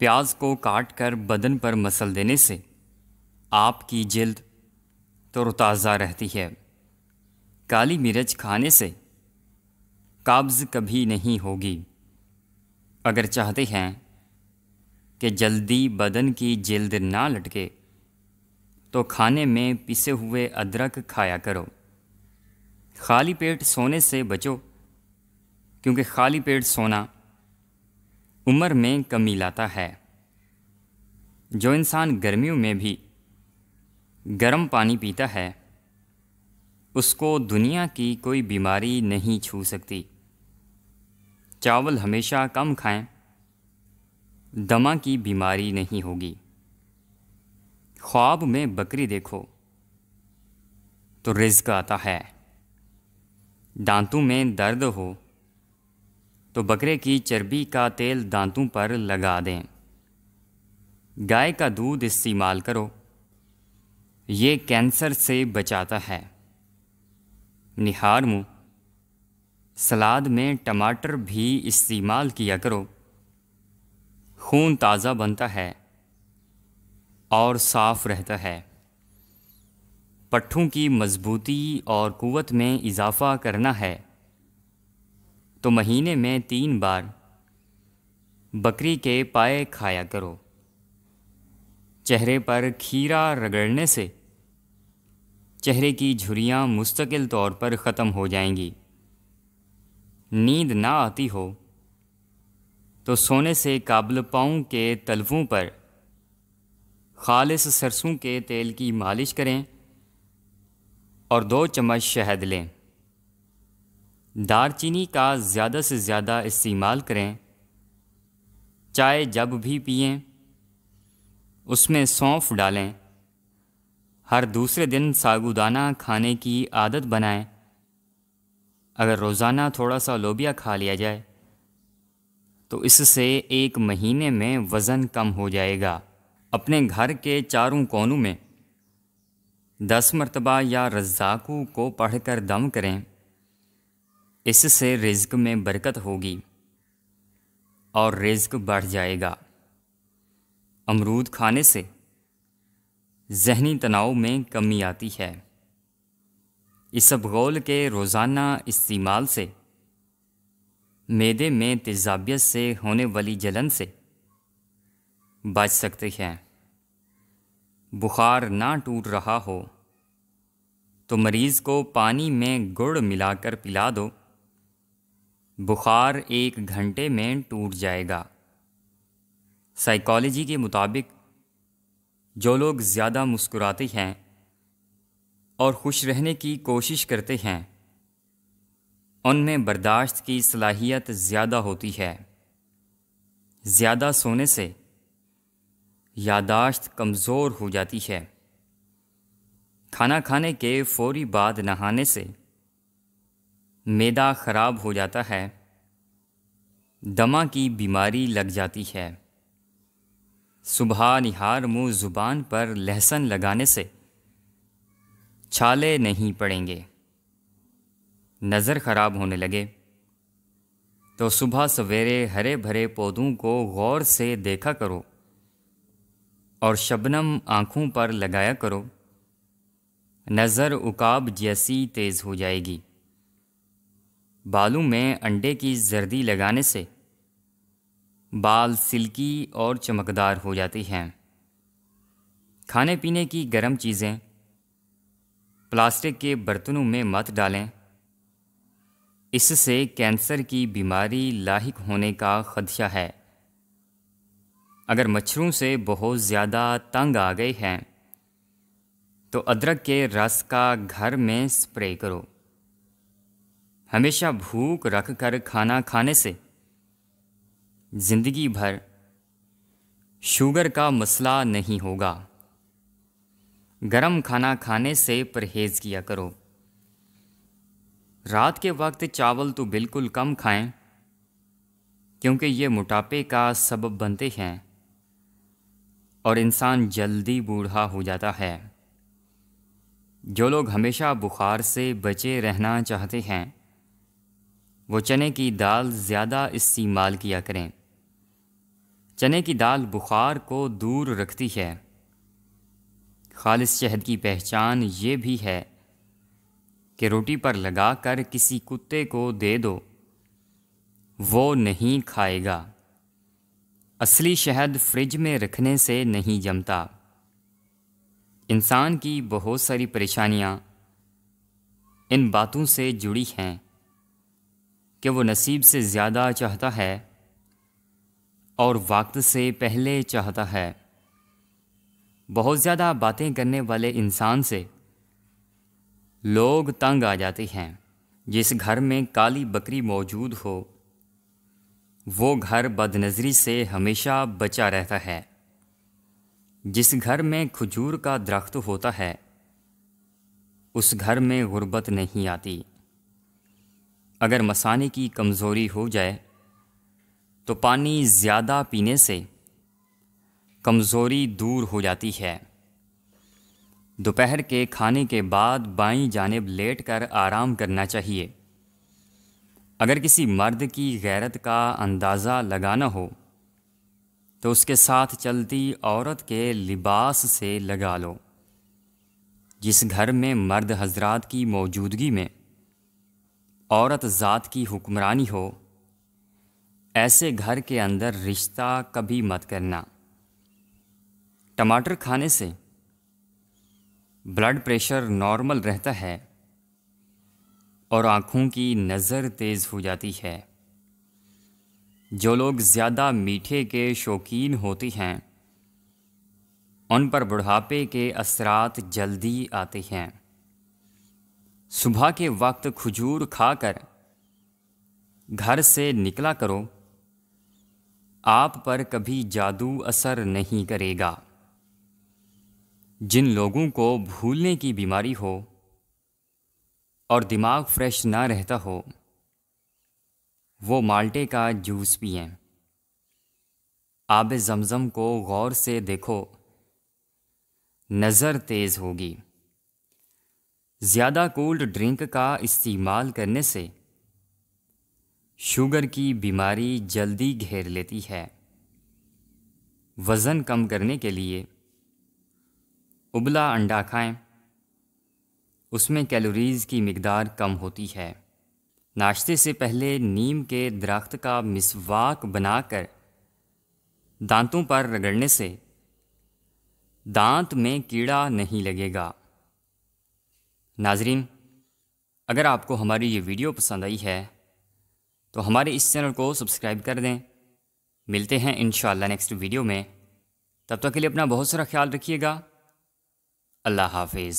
प्याज को काट कर बदन पर मसल देने से आपकी जल्द तरोताज़ा रहती है काली मिर्च खाने से काब्ज़ कभी नहीं होगी अगर चाहते हैं कि जल्दी बदन की जल्द ना लटके तो खाने में पिसे हुए अदरक खाया करो खाली पेट सोने से बचो क्योंकि खाली पेट सोना उम्र में कमी लाता है जो इंसान गर्मियों में भी गर्म पानी पीता है उसको दुनिया की कोई बीमारी नहीं छू सकती चावल हमेशा कम खाएं दमा की बीमारी नहीं होगी ख्वाब में बकरी देखो तो रिज्क आता है दांतों में दर्द हो तो बकरे की चर्बी का तेल दांतों पर लगा दें गाय का दूध इस्तेमाल करो ये कैंसर से बचाता है निहार मुँह सलाद में टमाटर भी इस्तेमाल किया करो खून ताज़ा बनता है और साफ़ रहता है पट्ठों की मजबूती और क़वत में इजाफ़ा करना है तो महीने में तीन बार बकरी के पाए खाया करो चेहरे पर खीरा रगड़ने से चेहरे की झुरियाँ मुस्तकिल तौर पर ख़त्म हो जाएंगी नींद ना आती हो तो सोने से काबल पाँव के तलवों पर खालिस सरसों के तेल की मालिश करें और दो चम्मच शहद लें दारचीनी का ज़्यादा से ज़्यादा इस्तेमाल करें चाय जब भी पिए उसमें सौंफ डालें हर दूसरे दिन सागुदाना खाने की आदत बनाएं अगर रोज़ाना थोड़ा सा लोबिया खा लिया जाए तो इससे एक महीने में वज़न कम हो जाएगा अपने घर के चारों कोनों में दस मरतबा या रज़ाकू को पढ़कर दम करें इससे रिज्क में बरकत होगी और रिज्क बढ़ जाएगा अमरूद खाने से जहनी तनाव में कमी आती है इस इसबगोल के रोज़ाना इस्तेमाल से मैदे में तेजाबियत से होने वाली जलन से बच सकते हैं बुखार ना टूट रहा हो तो मरीज़ को पानी में गुड़ मिलाकर पिला दो बुखार एक घंटे में टूट जाएगा साइकोलॉजी के मुताबिक जो लोग ज़्यादा मुस्कुराते हैं और खुश रहने की कोशिश करते हैं उनमें बर्दाश्त की सलाहियत ज़्यादा होती है ज़्यादा सोने से यादाश्त कमज़ोर हो जाती है खाना खाने के फौरी बाद नहाने से मैदा ख़राब हो जाता है दमा की बीमारी लग जाती है सुबह निहार मुँह ज़ुबान पर लहसन लगाने से छाले नहीं पड़ेंगे नज़र ख़राब होने लगे तो सुबह सवेरे हरे भरे पौधों को गौर से देखा करो और शबनम आँखों पर लगाया करो नज़र उकाब जैसी तेज़ हो जाएगी बालों में अंडे की जर्दी लगाने से बाल सिल्की और चमकदार हो जाती हैं खाने पीने की गर्म चीज़ें प्लास्टिक के बर्तनों में मत डालें इससे कैंसर की बीमारी लाक होने का खदशा है अगर मच्छरों से बहुत ज़्यादा तंग आ गए हैं तो अदरक के रस का घर में स्प्रे करो हमेशा भूख रख कर खाना खाने से ज़िंदगी भर शुगर का मसला नहीं होगा गरम खाना खाने से परहेज़ किया करो रात के वक्त चावल तो बिल्कुल कम खाएं क्योंकि ये मोटापे का सबब बनते हैं और इंसान जल्दी बूढ़ा हो जाता है जो लोग हमेशा बुखार से बचे रहना चाहते हैं वो चने की दाल ज़्यादा इस्तेमाल किया करें चने की दाल बुखार को दूर रखती है खालिस शहद की पहचान ये भी है कि रोटी पर लगा कर किसी कुत्ते को दे दो वो नहीं खाएगा असली शहद फ्रिज में रखने से नहीं जमता इंसान की बहुत सारी परेशानियाँ इन बातों से जुड़ी हैं कि वो नसीब से ज़्यादा चाहता है और वक्त से पहले चाहता है बहुत ज़्यादा बातें करने वाले इंसान से लोग तंग आ जाते हैं जिस घर में काली बकरी मौजूद हो वो घर बदनज़री से हमेशा बचा रहता है जिस घर में खजूर का दरख्त होता है उस घर में गुर्बत नहीं आती अगर मसाने की कमज़ोरी हो जाए तो पानी ज़्यादा पीने से कमज़ोरी दूर हो जाती है दोपहर के खाने के बाद बाई जानब लेट कर आराम करना चाहिए अगर किसी मर्द की गैरत का अंदाज़ा लगाना हो तो उसके साथ चलती औरत के लिबास से लगा लो जिस घर में मर्द हजरात की मौजूदगी में औरत ज़ात की हुक्मरानी हो ऐसे घर के अंदर रिश्ता कभी मत करना टमाटर खाने से ब्लड प्रेशर नॉर्मल रहता है और आँखों की नज़र तेज़ हो जाती है जो लोग ज़्यादा मीठे के शौकीन होते हैं उन पर बुढ़ापे के असरात जल्दी आते हैं सुबह के वक्त खजूर खाकर घर से निकला करो आप पर कभी जादू असर नहीं करेगा जिन लोगों को भूलने की बीमारी हो और दिमाग फ्रेश ना रहता हो वो माल्टे का जूस पिए आब जमज़म को गौर से देखो नज़र तेज़ होगी ज़्यादा कोल्ड ड्रिंक का इस्तेमाल करने से शुगर की बीमारी जल्दी घेर लेती है वज़न कम करने के लिए उबला अंडा खाएं उसमें कैलोरीज़ की मकदार कम होती है नाश्ते से पहले नीम के दरख्त का मिसवाक बनाकर दांतों पर रगड़ने से दांत में कीड़ा नहीं लगेगा नाजरीन अगर आपको हमारी ये वीडियो पसंद आई है तो हमारे इस चैनल को सब्सक्राइब कर दें मिलते हैं इन नेक्स्ट वीडियो में तब तक के लिए अपना बहुत सारा ख्याल रखिएगा अल्लाह हाफिज़